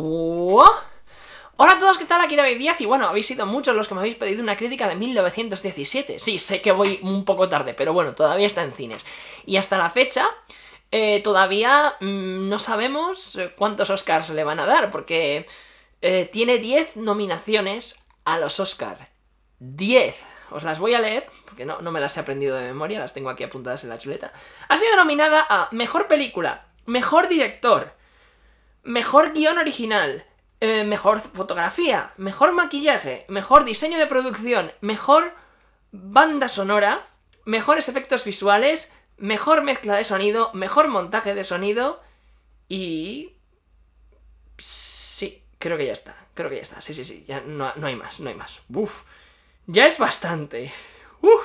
Hola a todos, ¿qué tal? Aquí David Díaz y bueno, habéis sido muchos los que me habéis pedido una crítica de 1917. Sí, sé que voy un poco tarde, pero bueno, todavía está en cines. Y hasta la fecha, eh, todavía mm, no sabemos eh, cuántos Oscars le van a dar, porque eh, tiene 10 nominaciones a los Oscars. 10. Os las voy a leer, porque no, no me las he aprendido de memoria, las tengo aquí apuntadas en la chuleta. Ha sido nominada a Mejor Película, Mejor Director, Mejor guión original. Eh, mejor fotografía, mejor maquillaje, mejor diseño de producción, mejor banda sonora, mejores efectos visuales, mejor mezcla de sonido, mejor montaje de sonido y... Sí, creo que ya está, creo que ya está, sí, sí, sí, ya no, hay más, no hay más. Uf, ya es bastante. Uf,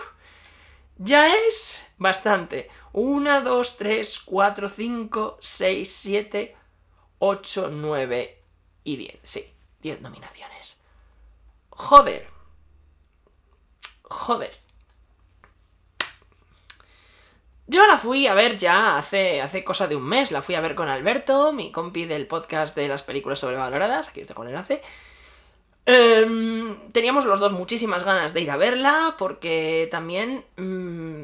ya es bastante. 1, 2, 3, 4, 5, 6, 7, 8, 9 y 10. Sí, 10 nominaciones. Joder. Joder. Yo la fui a ver ya hace, hace cosa de un mes, la fui a ver con Alberto, mi compi del podcast de las películas sobrevaloradas, aquí está con enlace. Em, teníamos los dos muchísimas ganas de ir a verla porque también mm,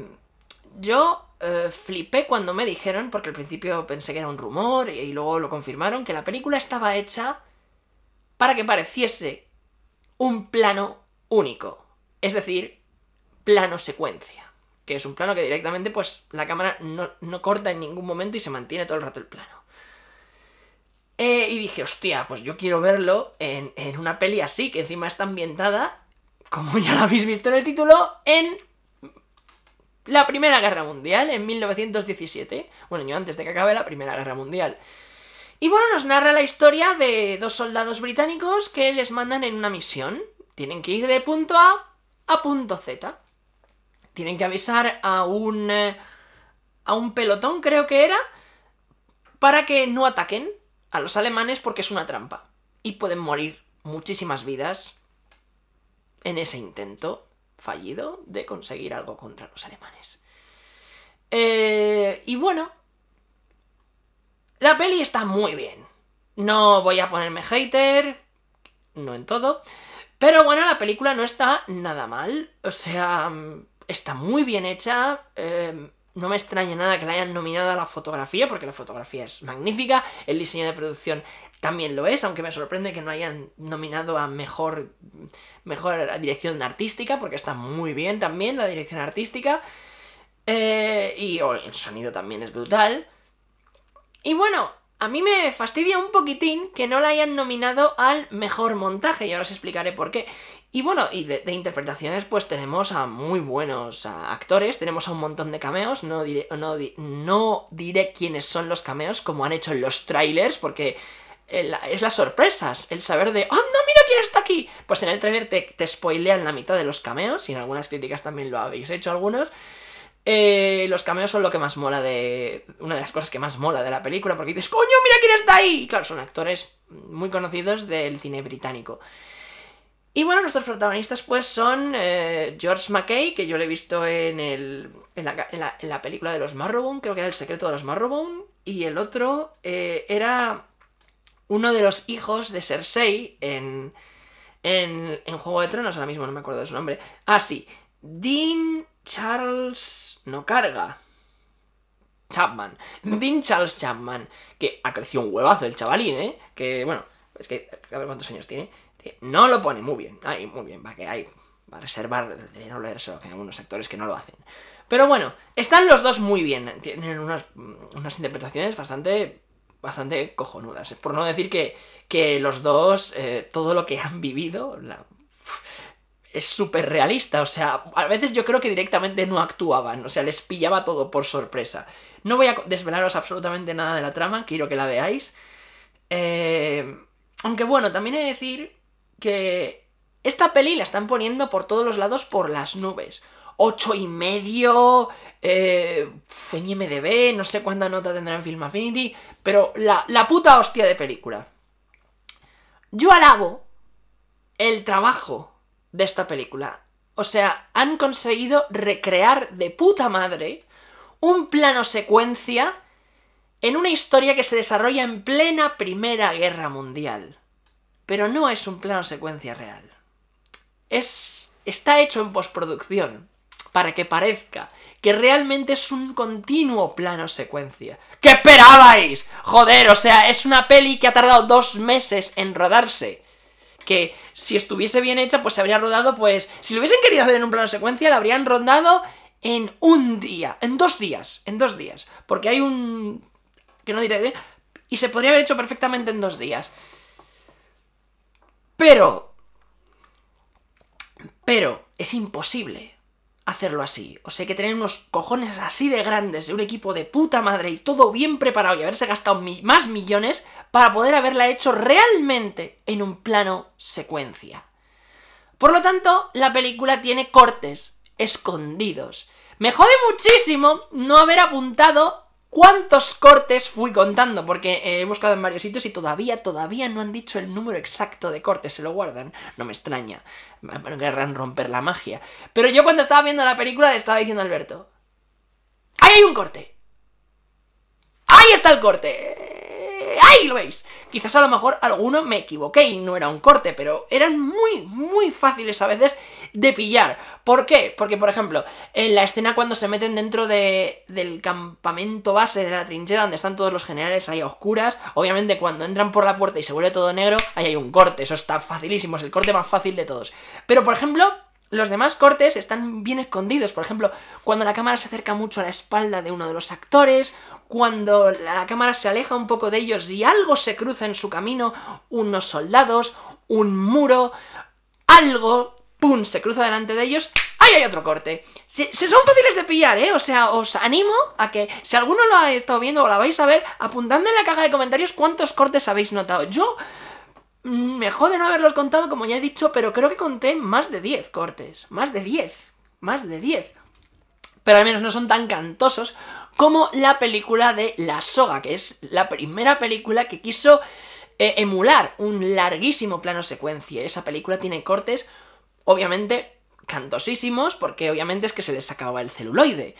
yo eh, flipé cuando me dijeron, porque al principio pensé que era un rumor y, luego lo confirmaron, que la película estaba hecha para que pareciese un plano único, es decir, plano secuencia, que es un plano que directamente pues la cámara no, corta en ningún momento y se mantiene todo el rato el plano. Eh, y dije, hostia, pues yo quiero verlo en, en una peli así, que encima está ambientada, como ya lo habéis visto en el título, en la Primera Guerra Mundial en 1917, un año antes de que acabe la Primera Guerra Mundial. Y bueno, nos narra la historia de dos soldados británicos que les mandan en una misión. Tienen que ir de punto A a punto Z. Tienen que avisar a un... a un pelotón, creo que era, para que no ataquen a los alemanes porque es una trampa. Y pueden morir muchísimas vidas en ese intento fallido de conseguir algo contra los alemanes. Eh, y bueno, la peli está muy bien. No voy a ponerme hater, no en todo, pero bueno, la película no está nada mal. O sea, mm, está muy bien hecha. Em, no me extraña nada que la hayan nominado a la fotografía, porque la fotografía es magnífica, el diseño de producción también lo es, aunque me sorprende que no hayan nominado a mejor, mejor dirección artística, porque está muy bien también la dirección artística, eh, y oh, el sonido también es brutal. Y bueno, a mí me fastidia un poquitín que no la hayan nominado al mejor montaje, y ahora os explicaré por qué. Y bueno, y de, interpretaciones, pues tenemos a muy buenos actores, tenemos a un montón de cameos, no diré, no, diré quiénes son los cameos, como han hecho en los trailers, porque eh, es las sorpresas, el saber de ¡Oh, no, mira quién está aquí! Pues en el trailer te, te spoilean la mitad de los cameos, y en algunas críticas también lo habéis hecho algunos. Eh, los cameos son lo que más mola de. Una de las cosas que más mola de la película, porque dices, ¡Coño, mira quién está ahí! claro, son actores muy conocidos del cine británico. Y bueno, nuestros protagonistas pues son eh, George McKay, que yo le he visto en, el, en, la, película de los Marrowbone, creo que era El secreto de los Marrowbone, y el otro eh, era uno de los hijos de Cersei en, en, Juego de Tronos, ahora mismo no me acuerdo de su nombre. Ah, sí, Dean Charles... no carga. Chapman. Dean Charles Chapman. Que ha crecido un huevazo el chavalín, ¿eh? Que, bueno, es que a ver cuántos años tiene. No lo pone muy bien. ahí muy bien, va que hay... a reservar, no lo que hay algunos actores que no lo hacen. Pero bueno, están los dos muy bien. Tienen unas, mm, interpretaciones bastante bastante cojonudas. Por no decir que, que los dos, eh, todo lo que han vivido, es súper realista, o sea, a veces yo creo que directamente no actuaban, o sea, les pillaba todo por sorpresa. No voy a desvelaros absolutamente nada de la trama, quiero que la veáis. Eh, aunque bueno, también he de decir que esta peli la están poniendo por todos los lados por las nubes. 8 y medio, eh, de B, no sé cuánta nota tendrá en Film Affinity, pero la, la puta hostia de película. Yo alabo el trabajo de esta película. O sea, han conseguido recrear de puta madre un plano secuencia en una historia que se desarrolla en plena Primera Guerra Mundial. Pero no es un plano secuencia real. Es está hecho en postproducción para que parezca que realmente es un continuo plano secuencia. ¿Qué esperabais? Joder, o sea, es una peli que ha tardado dos meses en rodarse que si estuviese bien hecha, pues se habría rodado, pues, si lo hubiesen querido hacer en un plano secuencia, la habrían rodado en un día, en dos días, en dos días, porque hay un... que no diré, ¿eh? y se podría haber hecho perfectamente en dos días. Pero... Pero es imposible hacerlo así. O sea, que tener unos cojones así de grandes, de un equipo de puta madre y todo bien preparado y haberse gastado más millones para poder haberla hecho realmente en un plano secuencia. Por lo tanto, la película tiene cortes escondidos. Me jode muchísimo no haber apuntado ¿Cuántos cortes fui contando? Porque eh, he buscado en varios sitios y todavía, todavía no han dicho el número exacto de cortes, se lo guardan. No me extraña, querrán romper la magia. Pero yo cuando estaba viendo la película le estaba diciendo Alberto, ¡Ahí hay un corte! ¡Ahí está el corte! ¡Ahí lo veis! Quizás a lo mejor alguno me equivoqué y no era un corte, pero eran muy, muy fáciles a veces de pillar. ¿Por qué? Porque, por ejemplo, en la escena cuando se meten dentro de, del campamento base, de la trinchera donde están todos los generales ahí a oscuras, obviamente cuando entran por la puerta y se vuelve todo negro, ahí hay un corte, eso está facilísimo, es el corte más fácil de todos. Pero, por ejemplo... Los demás cortes están bien escondidos, por ejemplo, cuando la cámara se acerca mucho a la espalda de uno de los actores, cuando la cámara se aleja un poco de ellos y algo se cruza en su camino, unos soldados, un muro, algo ¡pum! Se cruza delante de ellos. Ay, hay otro corte! Se, son fáciles de pillar, ¿eh? O sea, os animo a que si alguno lo ha estado viendo o la vais a ver, apuntando en la caja de comentarios cuántos cortes habéis notado. Yo mm, me jode no haberlos contado, como ya he dicho, pero creo que conté más de 10 cortes. Más de 10. Más de 10. Pero al menos no son tan cantosos como la película de La Soga, que es la primera película que quiso eh, emular un larguísimo plano secuencia. Esa película tiene cortes obviamente cantosísimos, porque obviamente es que se les acababa el celuloide.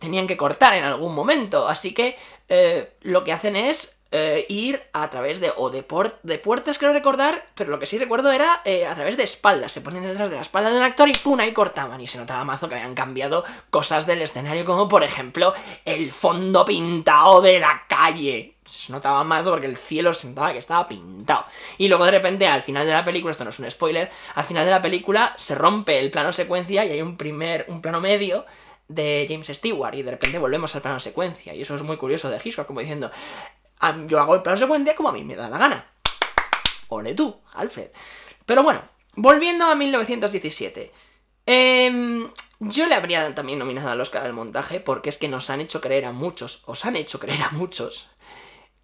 Tenían que cortar en algún momento, así que eh, lo que hacen es eh, ir a través de. o de, puertas, creo recordar, pero lo que sí recuerdo era eh, a través de espaldas. Se ponían detrás de la espalda un actor y ¡pum! ahí cortaban. Y se notaba mazo que habían cambiado cosas del escenario, como por ejemplo el fondo pintado de la calle. Se notaba mazo porque el cielo se notaba que estaba pintado. Y luego de repente, al final de la película, esto no es un spoiler, al final de la película se rompe el plano secuencia y hay un primer. un plano medio de James Stewart y de repente volvemos al plano secuencia y eso es muy curioso de Hitchcock como diciendo yo hago el plan secuencia como a mí me da la gana. Ole tú, Alfred. Pero bueno, volviendo a 1917. Em, yo le habría también nominado al Oscar al montaje porque es que nos han hecho creer a muchos, os han hecho creer a muchos,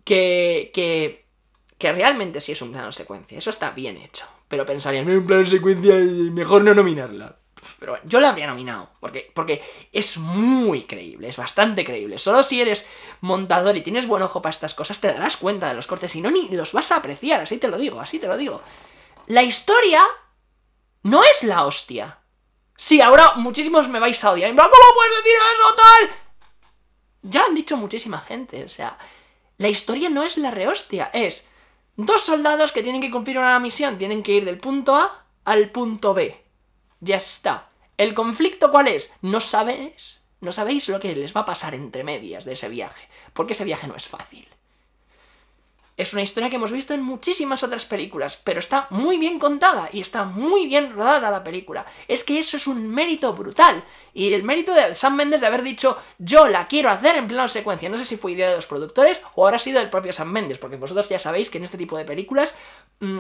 que, realmente sí es un plano secuencia. Eso está bien hecho. Pero pensarían, en plan secuencia, y mejor no nominarla. Pero bueno, yo la habría nominado, porque, porque es muy creíble, es bastante creíble. Solo si eres montador y tienes buen ojo para estas cosas, te darás cuenta de los cortes, y no, ni los vas a apreciar, así te lo digo, así te lo digo. La historia no es la hostia. Sí, ahora muchísimos me vais a odiar. ¿Cómo puedes decir eso, tal? Ya han dicho muchísima gente, o sea, la historia no es la rehostia, es dos soldados que tienen que cumplir una misión, tienen que ir del punto A al punto B ya está. ¿El conflicto cuál es? No sabéis, no sabéis lo que les va a pasar entre medias de ese viaje, porque ese viaje no es fácil. Es una historia que hemos visto en muchísimas otras películas, pero está muy bien contada y está muy bien rodada la película. Es que eso es un mérito brutal. Y el mérito de Sam Mendes de haber dicho, yo la quiero hacer en plano secuencia. No sé si fue idea de los productores o habrá sido el propio Sam Mendes, porque vosotros ya sabéis que en este tipo de películas mm,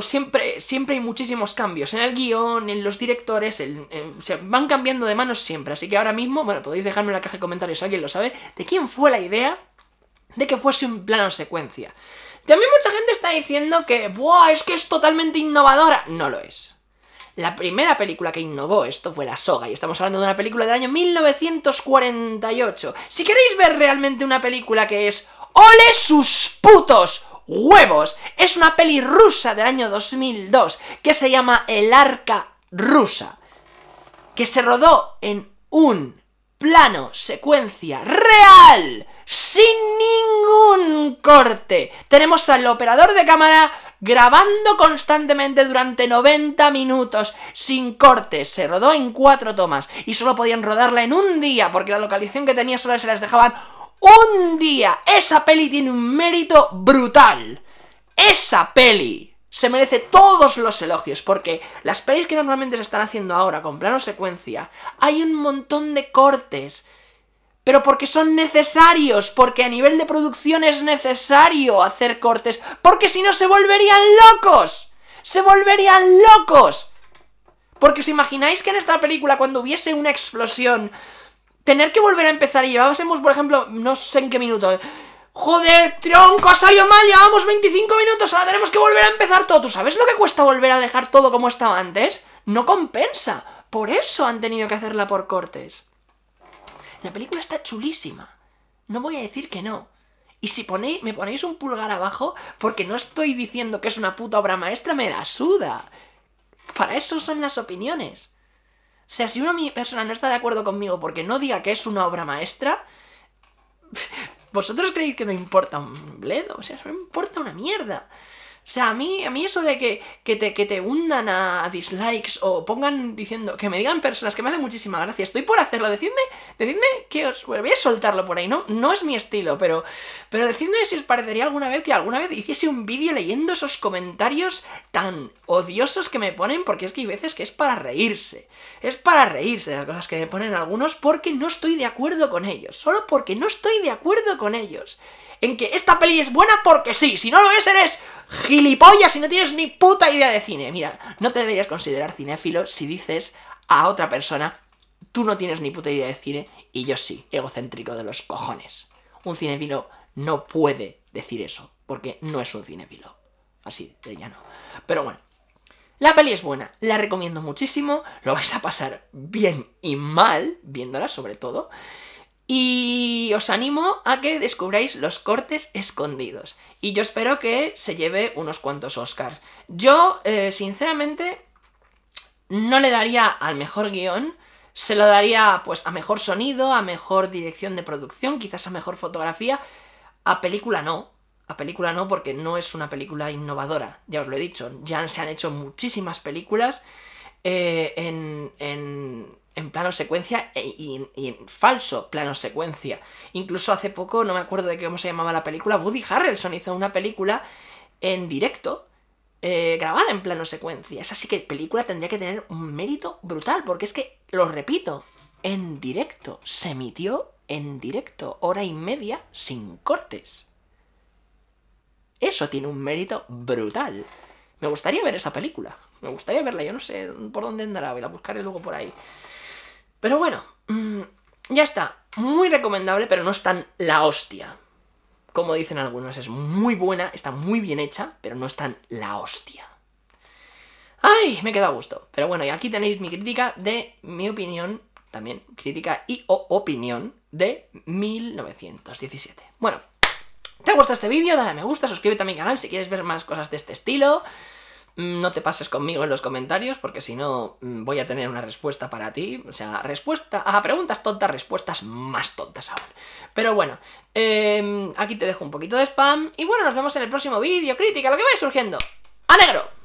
siempre, siempre hay muchísimos cambios en el guión, en los directores, se van cambiando de manos siempre. Así que ahora mismo, bueno, podéis dejarme en la caja de comentarios si alguien lo sabe, de quién fue la idea de que fuese un plano secuencia. También mucha gente está diciendo que, ¡buah! Es que es totalmente innovadora. No lo es. La primera película que innovó esto fue La Soga, y estamos hablando de una película del año 1948. Si queréis ver realmente una película que es ¡Ole sus putos! huevos. Es una peli rusa del año 2002 que se llama El Arca Rusa, que se rodó en un plano secuencia real, sin ningún corte. Tenemos al operador de cámara grabando constantemente durante 90 minutos, sin corte. Se rodó en cuatro tomas y solo podían rodarla en un día porque la localización que tenía solo se las dejaban un día. Esa peli tiene un mérito brutal. Esa peli se merece todos los elogios, porque las pelis que normalmente se están haciendo ahora con plano secuencia, hay un montón de cortes. Pero porque son necesarios, porque a nivel de producción es necesario hacer cortes, porque si no se volverían locos. Se volverían locos. Porque os imagináis que en esta película cuando hubiese una explosión tener que volver a empezar y llevábamos, por ejemplo, no sé en qué minuto. ¿eh? Joder, tronco, ha salido mal, llevamos 25 minutos, ahora tenemos que volver a empezar todo. ¿Tú sabes lo que cuesta volver a dejar todo como estaba antes? No compensa. Por eso han tenido que hacerla por cortes. La película está chulísima. No voy a decir que no. Y si me ponéis un pulgar abajo, porque no estoy diciendo que es una puta obra maestra, me la suda. Para eso son las opiniones. O sea, si una persona no está de acuerdo conmigo porque no diga que es una obra maestra, ¿vosotros creéis que me importa un bledo? O sea, me importa una mierda. O sea, a mí, a mí eso de que, que, te, hundan a dislikes o pongan diciendo, que me digan personas, que me hacen muchísima gracia, estoy por hacerlo, decidme, decidme que os, bueno, voy a soltarlo por ahí, no, no es mi estilo, pero, pero decidme si os parecería alguna vez que alguna vez hiciese un vídeo leyendo esos comentarios tan odiosos que me ponen, porque es que hay veces que es para reírse, es para reírse de las cosas que me ponen algunos porque no estoy de acuerdo con ellos, solo porque no estoy de acuerdo con ellos, en que esta peli es buena porque sí, si no lo es, eres gilipollas si no tienes ni puta idea de cine. Mira, no te deberías considerar cinéfilo si dices a otra persona, tú no tienes ni puta idea de cine y yo sí, egocéntrico de los cojones. Un cinéfilo no puede decir eso, porque no es un cinéfilo. Así de llano. Pero bueno, la peli es buena, la recomiendo muchísimo, lo vais a pasar bien y mal viéndola sobre todo. Y os animo a que descubráis los cortes escondidos. Y yo espero que se lleve unos cuantos Oscars. Yo, eh, sinceramente, no le daría al mejor guión, se lo daría pues a mejor sonido, a mejor dirección de producción, quizás a mejor fotografía, a película no. A película no, porque no es una película innovadora, ya os lo he dicho. Ya se han hecho muchísimas películas eh, en, en plano secuencia e, y, en, falso plano secuencia. Incluso hace poco, no me acuerdo de cómo se llamaba la película, Woody Harrelson hizo una película en directo eh, grabada en plano secuencia. Esa sí que película tendría que tener un mérito brutal, porque es que, lo repito, en directo, se emitió en directo, hora y media sin cortes. Eso tiene un mérito brutal. Me gustaría ver esa película. Me gustaría verla. Yo no sé por dónde andará. voy a buscaré luego por ahí. Pero bueno, mm, ya está. Muy recomendable, pero no es tan la hostia. Como dicen algunos, es muy buena, está muy bien hecha, pero no es tan la hostia. ¡Ay! Me queda a gusto. Pero bueno, y aquí tenéis mi crítica de mi opinión, también crítica y opinión de 1917. Bueno, ¿te ha gustado este vídeo? Dale a me gusta, suscríbete a mi canal si quieres ver más cosas de este estilo. No te pases conmigo en los comentarios porque si no mm, voy a tener una respuesta para ti. O sea, respuesta a ah, preguntas tontas, respuestas más tontas aún. Pero bueno, em, aquí te dejo un poquito de spam y bueno, nos vemos en el próximo vídeo, crítica, lo que vaya surgiendo. negro